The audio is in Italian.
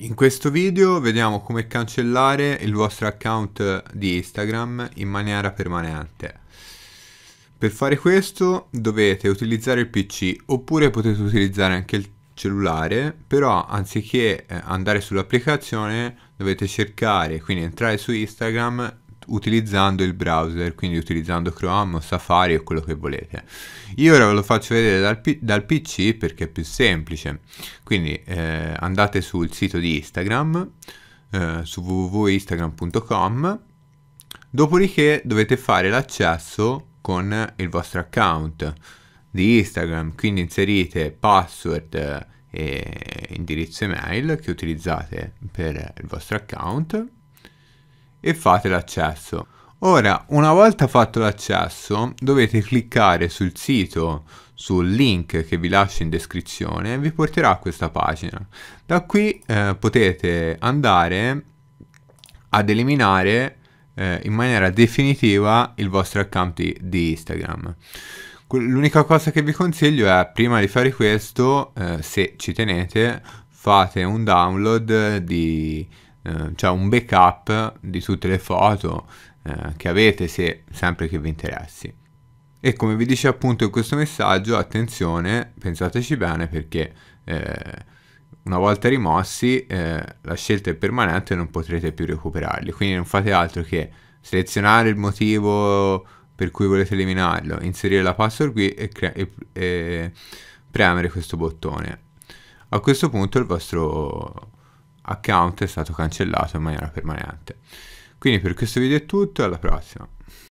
In questo video vediamo come cancellare il vostro account di Instagram in maniera permanente. Per fare questo dovete utilizzare il PC oppure potete utilizzare anche il cellulare, però anziché eh, andare sull'applicazione dovete cercare, quindi entrare su Instagram utilizzando il browser, quindi utilizzando Chrome o Safari o quello che volete. Io ora ve lo faccio vedere dal, dal PC perché è più semplice, quindi eh, andate sul sito di Instagram, eh, su www.instagram.com, dopodiché dovete fare l'accesso con il vostro account di Instagram, quindi inserite password eh, e indirizzo email che utilizzate per il vostro account e fate l'accesso. Ora, una volta fatto l'accesso, dovete cliccare sul sito, sul link che vi lascio in descrizione, e vi porterà a questa pagina. Da qui eh, potete andare ad eliminare eh, in maniera definitiva il vostro account di, di Instagram. L'unica cosa che vi consiglio è, prima di fare questo, eh, se ci tenete, fate un download di eh, cioè un backup di tutte le foto eh, che avete se sempre che vi interessi. E come vi dice appunto in questo messaggio, attenzione, pensateci bene perché eh, una volta rimossi eh, la scelta è permanente e non potrete più recuperarli, quindi non fate altro che selezionare il motivo per cui volete eliminarlo, inserire la password qui e, e, e, premere questo bottone. A questo punto il vostro account è stato cancellato in maniera permanente. Quindi per questo video è tutto e alla prossima.